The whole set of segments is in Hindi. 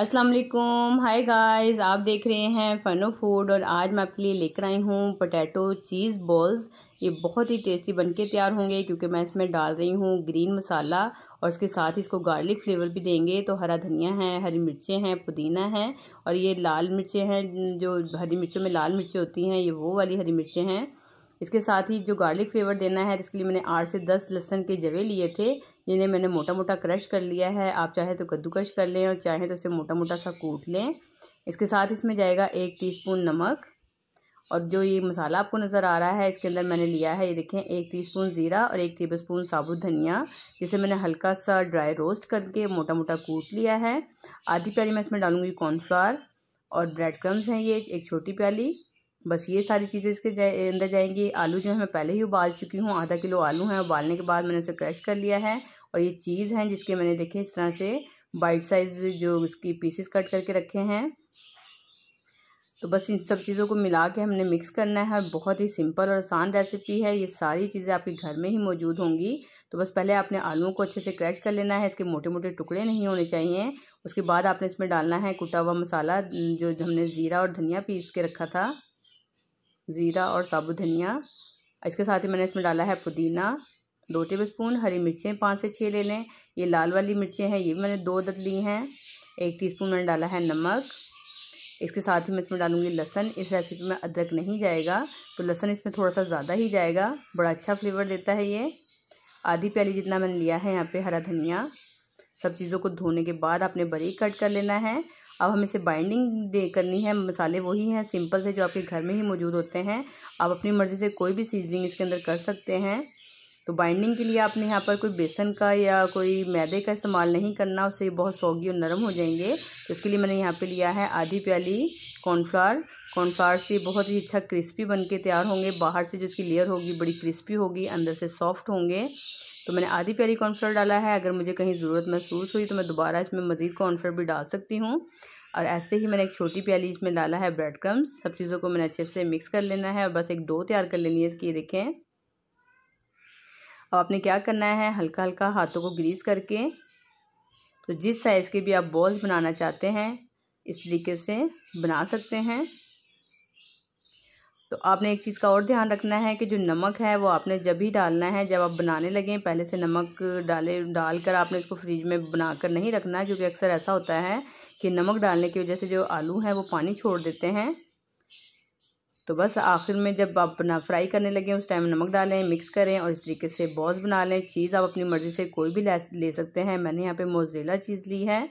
अस्सलाम वालेकुम हाय गाइस आप देख रहे हैं फ़नो फूड और आज मैं आपके लिए लेकर आई हूँ पोटैटो चीज़ बॉल्स ये बहुत ही टेस्टी बनके तैयार होंगे क्योंकि मैं इसमें डाल रही हूँ ग्रीन मसाला और इसके साथ इसको गार्लिक फ्लेवर भी देंगे तो हरा धनिया है हरी मिर्चें हैं पुदीना है और ये लाल मिर्चें हैं जो हरी मिर्चों में लाल मिर्चें होती हैं ये वो वाली हरी मिर्चें हैं इसके साथ ही जो गार्लिक फ्लेवर देना है इसके लिए मैंने आठ से दस लहसन के जवे लिए थे जिन्हें मैंने मोटा मोटा क्रश कर लिया है आप चाहे तो कद्दूकश कर लें और चाहे तो उसे मोटा मोटा सा कूट लें इसके साथ इसमें जाएगा एक टीस्पून नमक और जो ये मसाला आपको नज़र आ रहा है इसके अंदर मैंने लिया है ये देखें एक टीस्पून ज़ीरा और एक टेबलस्पून साबुत धनिया जिसे मैंने हल्का सा ड्राई रोस्ट करके मोटा मोटा कूट लिया है आधी प्याली मैं इसमें डालूँगी कॉर्नफ्लावर और ब्रेड क्रम्स हैं ये एक छोटी प्याली बस ये सारी चीज़ें इसके अंदर जाएंगी आलू जो है मैं पहले ही उबाल चुकी हूँ आधा किलो आलू है उबालने के बाद मैंने उसे क्रश कर लिया है और ये चीज़ है जिसके मैंने देखे इस तरह से बाइट साइज़ जो उसकी पीसेस कट करके रखे हैं तो बस इन सब चीज़ों को मिला के हमने मिक्स करना है बहुत ही सिंपल और आसान रेसिपी है ये सारी चीज़ें आपके घर में ही मौजूद होंगी तो बस पहले आपने आलू को अच्छे से क्रैश कर लेना है इसके मोटे मोटे टुकड़े नहीं होने चाहिए उसके बाद आपने इसमें डालना है कुटा हुआ मसाला जो हमने ज़ीरा और धनिया पीस के रखा था ज़ीरा और साबुत धनिया इसके साथ ही मैंने इसमें डाला है पुदीना दो टेबल स्पून हरी मिर्चें पाँच से छः ले लें ये लाल वाली मिर्चें हैं ये भी मैंने दो दत ली हैं एक टीस्पून मैंने डाला है नमक इसके साथ ही मैं इसमें डालूंगी लहसन इस रेसिपी में अदरक नहीं जाएगा तो लहसन इसमें थोड़ा सा ज़्यादा ही जाएगा बड़ा अच्छा फ्लेवर देता है ये आधी प्याली जितना मैंने लिया है यहाँ पे हरा धनिया सब चीज़ों को धोने के बाद आपने बड़े कट कर लेना है अब हम इसे बाइंडिंग दे करनी है मसाले वही हैं सिंपल से जो आपके घर में ही मौजूद होते हैं आप अपनी मर्ज़ी से कोई भी सीजनिंग इसके अंदर कर सकते हैं तो बाइंडिंग के लिए आपने यहाँ पर कोई बेसन का या कोई मैदे का इस्तेमाल नहीं करना उससे बहुत सौगी और नरम हो जाएंगे तो इसके लिए मैंने यहाँ पे लिया है आधी प्याली कॉर्नफ्लावर कॉर्नफ्लावर से बहुत ही अच्छा क्रिस्पी बन के तैयार होंगे बाहर से जो इसकी लेयर होगी बड़ी क्रिस्पी होगी अंदर से सॉफ्ट होंगे तो मैंने आधी प्यारी कॉर्नफ्लोर डाला है अगर मुझे कहीं ज़रूरत महसूस हुई तो मैं दोबारा इसमें मज़ीद कॉर्नफ्लोर भी डाल सकती हूँ और ऐसे ही मैंने एक छोटी प्याली इसमें डाला है ब्रेड क्रम्स सब चीज़ों को मैंने अच्छे से मिक्स कर लेना है और बस एक डो तैयार कर लेनी है इसकी देखें अब आपने क्या करना है हल्का हल्का हाथों को ग्रीस करके तो जिस साइज़ के भी आप बॉल्स बनाना चाहते हैं इस तरीके से बना सकते हैं तो आपने एक चीज़ का और ध्यान रखना है कि जो नमक है वो आपने जब ही डालना है जब आप बनाने लगें पहले से नमक डाले डाल कर आपने इसको फ्रिज में बना कर नहीं रखना क्योंकि अक्सर ऐसा होता है कि नमक डालने की वजह से जो आलू हैं वो पानी छोड़ देते हैं तो बस आखिर में जब आप बना फ्राई करने लगें उस टाइम नमक डालें मिक्स करें और इस तरीके से बॉल्स बना लें चीज़ आप अपनी मर्ज़ी से कोई भी ले सकते हैं मैंने यहाँ पर मोजेला चीज़ ली है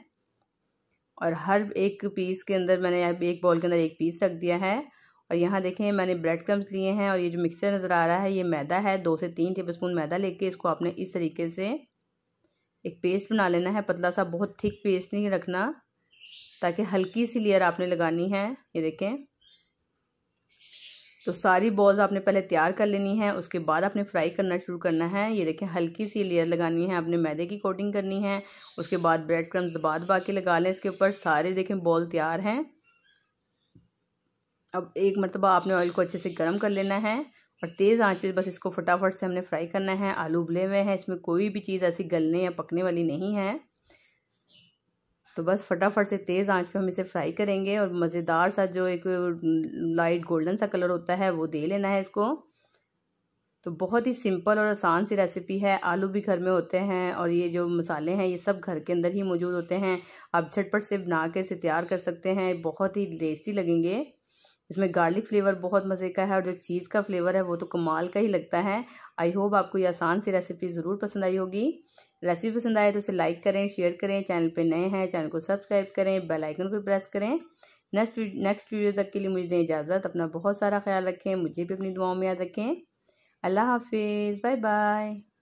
और हर एक पीस के अंदर मैंने यहाँ एक बॉल के अंदर एक पीस रख दिया है और यहाँ देखें मैंने ब्रेड क्रम्स लिए हैं और ये जो मिक्सचर नज़र आ रहा है ये मैदा है दो से तीन टेबल स्पून मैदा लेके इसको आपने इस तरीके से एक पेस्ट बना लेना है पतला सा बहुत थिक पेस्ट नहीं रखना ताकि हल्की सी लेयर आपने लगानी है ये देखें तो सारी बॉल्स आपने पहले तैयार कर लेनी है उसके बाद आपने फ्राई करना शुरू करना है ये देखें हल्की सी लेयर लगानी है आपने मैदे की कोटिंग करनी है उसके बाद ब्रेड क्रम्स दबा दबा के लगा लें इसके ऊपर सारे देखें बॉल तैयार हैं अब एक मरतबा आपने ऑयल को अच्छे से गर्म कर लेना है और तेज़ आंच पे बस इसको फटाफट से हमने फ्राई करना है आलू उबले हुए हैं इसमें कोई भी चीज़ ऐसी गलने या पकने वाली नहीं है तो बस फटाफट से तेज़ आंच पे हम इसे फ्राई करेंगे और मज़ेदार सा जो एक लाइट गोल्डन सा कलर होता है वो दे लेना है इसको तो बहुत ही सिंपल और आसान सी रेसिपी है आलू भी घर में होते हैं और ये जो मसाले हैं ये सब घर के अंदर ही मौजूद होते हैं आप झटपट से बना के इसे तैयार कर सकते हैं बहुत ही टेस्टी लगेंगे इसमें गार्लिक फ्लेवर बहुत मज़े का है और जो चीज़ का फ्लेवर है वो तो कमाल का ही लगता है आई होप आपको ये आसान सी रेसिपी ज़रूर पसंद आई होगी रेसिपी पसंद आए तो इसे लाइक करें शेयर करें चैनल पर नए हैं चैनल को सब्सक्राइब करें बेल आइकन को प्रेस करें नेक्स्ट नेक्स्ट वीडियो तक के लिए मुझे दें इजाज़त अपना बहुत सारा ख्याल रखें मुझे भी अपनी दुआओं में याद रखें अल्लाह हाफिज़ बाय बाय